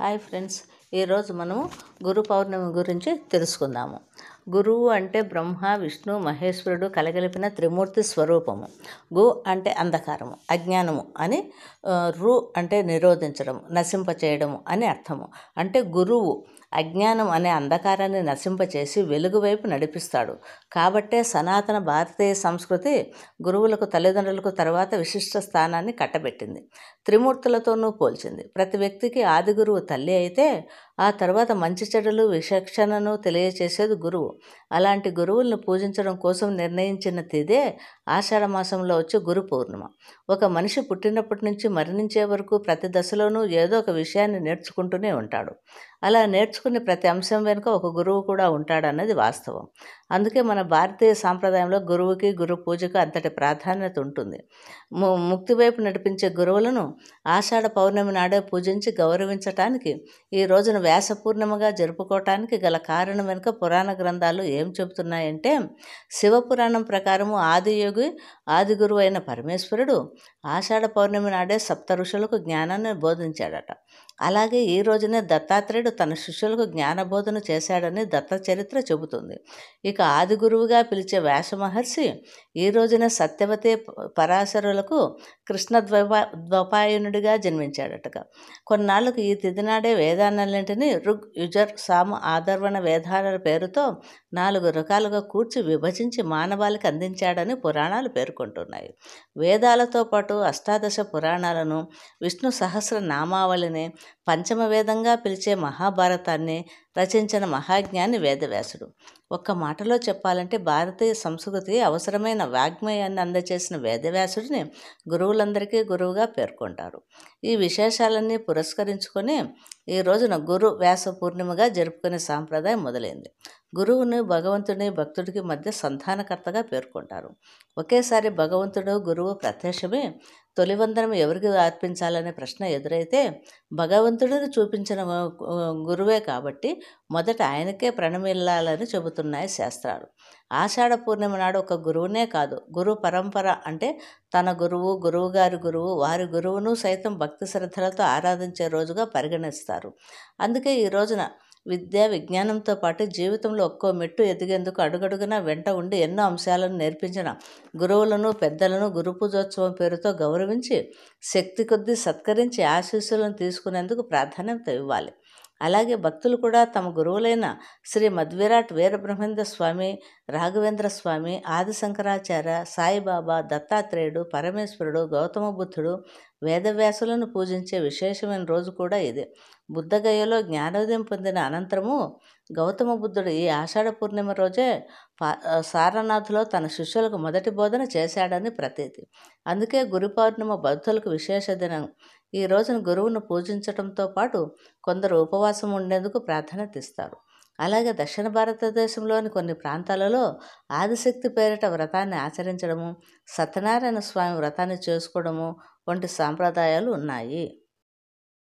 hi friends ఈరోజు మనము గురు పౌర్ణమి గురించి తెలుసుకుందాము గురువు అంటే బ్రహ్మ విష్ణు మహేశ్వరుడు కలగలిపిన త్రిమూర్తి స్వరూపము గు అంటే అంధకారము అజ్ఞానము అని రు అంటే నిరోధించడం నశింపచేయడము అని అర్థము అంటే గురువు అజ్ఞానం అనే అంధకారాన్ని నశింపచేసి వెలుగువైపు నడిపిస్తాడు కాబట్టే సనాతన భారతీయ సంస్కృతి గురువులకు తల్లిదండ్రులకు తర్వాత విశిష్ట స్థానాన్ని కట్టబెట్టింది త్రిమూర్తులతోనూ పోల్చింది ప్రతి వ్యక్తికి ఆది గురువు తల్లి అయితే ఆ తర్వాత మంచి చెడులు విచక్షణను తెలియచేసేది గురువు అలాంటి గురువులను పూజించడం కోసం నిర్ణయించిన తిదే ఆషాఢ మాసంలో వచ్చే గురు పౌర్ణిమ ఒక మనిషి పుట్టినప్పటి నుంచి మరణించే వరకు ప్రతి దశలోనూ ఏదో ఒక విషయాన్ని నేర్చుకుంటూనే ఉంటాడు అలా నేర్చుకునే ప్రతి అంశం వెనుక ఒక గురువు కూడా ఉంటాడన్నది వాస్తవం అందుకే మన భారతీయ సాంప్రదాయంలో గురువుకి గురు పూజకు అంతటి ప్రాధాన్యత ఉంటుంది ముక్తి వైపు నడిపించే గురువులను ఆషాఢ పౌర్ణమి నాడే పూజించి గౌరవించటానికి ఈ రోజున వ్యాసపూర్ణముగా జరుపుకోవటానికి గల కారణం వెనుక పురాణ గ్రంథాలు ఏం చెబుతున్నాయంటే శివపురాణం ప్రకారము ఆదియోగి ఆదిగురువు అయిన పరమేశ్వరుడు ఆషాఢ పౌర్ణమి నాడే సప్త ఋషులకు జ్ఞానాన్ని బోధించాడట అలాగే ఈ రోజునే దత్తాత్రేయుడు తన శిష్యులకు జ్ఞానబోధన చేశాడని దత్త చరిత్ర చెబుతుంది ఇక ఆదిగురువుగా పిలిచే వ్యాసమహర్షి ఈ రోజున సత్యవతి పరాశరులకు కృష్ణ ద్వపా ద్వపాయనుడిగా జన్మించాడటగా కొన్నాళ్ళకు ఈ తిథినాడే వేదాన్నలన్నింటినీ వాటిని రుగ్ యుజర్ సామ ఆదర్వణ వేదాల పేరుతో నాలుగు రకాలుగా కూర్చి విభజించి మానవాళికి అందించాడని పురాణాలు పేర్కొంటున్నాయి వేదాలతో పాటు అష్టాదశ పురాణాలను విష్ణు సహస్ర నామావళిని పంచమవేదంగా పిలిచే మహాభారతాన్ని రచించిన మహాజ్ఞాని వేదవ్యాసుడు ఒక్క మాటలో చెప్పాలంటే భారతీయ సంస్కృతి అవసరమైన వాగ్మయాన్ని అందచేసిన వేదవ్యాసుడిని గురువులందరికీ గురువుగా పేర్కొంటారు ఈ విశేషాలన్నీ పురస్కరించుకొని ఈ రోజున గురు వ్యాస పూర్ణిమగా జరుపుకునే సాంప్రదాయం మొదలైంది గురువును భగవంతుని భక్తుడికి మధ్య సంధానకర్తగా పేర్కొంటారు ఒకేసారి భగవంతుడు గురువు ప్రత్యక్షమే తొలి ఎవరికి అర్పించాలనే ప్రశ్న ఎదురైతే భగవంతుడిని చూపించిన గురువే కాబట్టి మొదట ఆయనకే ప్రణమిల్లాలని చెబుతున్నాయి శాస్త్రాలు ఆషాఢ పూర్ణిమ నాడు ఒక గురువునే కాదు గురు పరంపర అంటే తన గురువు గురువుగారి గురువు వారి గురువును సైతం భక్తి శ్రద్ధలతో ఆరాధించే రోజుగా పరిగణిస్తారు అందుకే ఈ రోజున విద్య విజ్ఞానంతో పాటు జీవితంలో ఒక్కో మెట్టు ఎదిగేందుకు అడుగడుగున వెంట ఉండి ఎన్నో అంశాలను నేర్పించిన గురువులను పెద్దలను గురు పూజోత్సవం పేరుతో గౌరవించి శక్తి కొద్దీ సత్కరించి ఆశీస్సులను తీసుకునేందుకు ప్రాధాన్యత ఇవ్వాలి అలాగే భక్తులు కూడా తమ గురువులైన శ్రీ మధ్విరాట్ వీరబ్రహ్మేంద్ర స్వామి రాఘవేంద్ర స్వామి ఆదిశంకరాచార్య సాయిబాబా దత్తాత్రేయుడు పరమేశ్వరుడు గౌతమ బుద్ధుడు వేదవ్యాసులను పూజించే విశేషమైన రోజు కూడా ఇదే బుద్ధగయలో జ్ఞానోదయం పొందిన అనంతరము గౌతమ బుద్ధుడు ఈ ఆషాఢ పూర్ణిమ రోజే సారనాథ్లో తన శిష్యులకు మొదటి బోధన చేశాడని ప్రతీతి అందుకే గురు పౌర్ణిమ బౌద్ధులకు విశేష దినం ఈ రోజున గురువును పూజించడంతో పాటు కొందరు ఉపవాసం ఉండేందుకు ప్రాధాన్యత ఇస్తారు అలాగే దక్షిణ భారతదేశంలోని కొన్ని ప్రాంతాలలో ఆదిశక్తి పేరిట వ్రతాన్ని ఆచరించడము సత్యనారాయణ స్వామి వ్రతాన్ని చేసుకోవడము వంటి సాంప్రదాయాలు ఉన్నాయి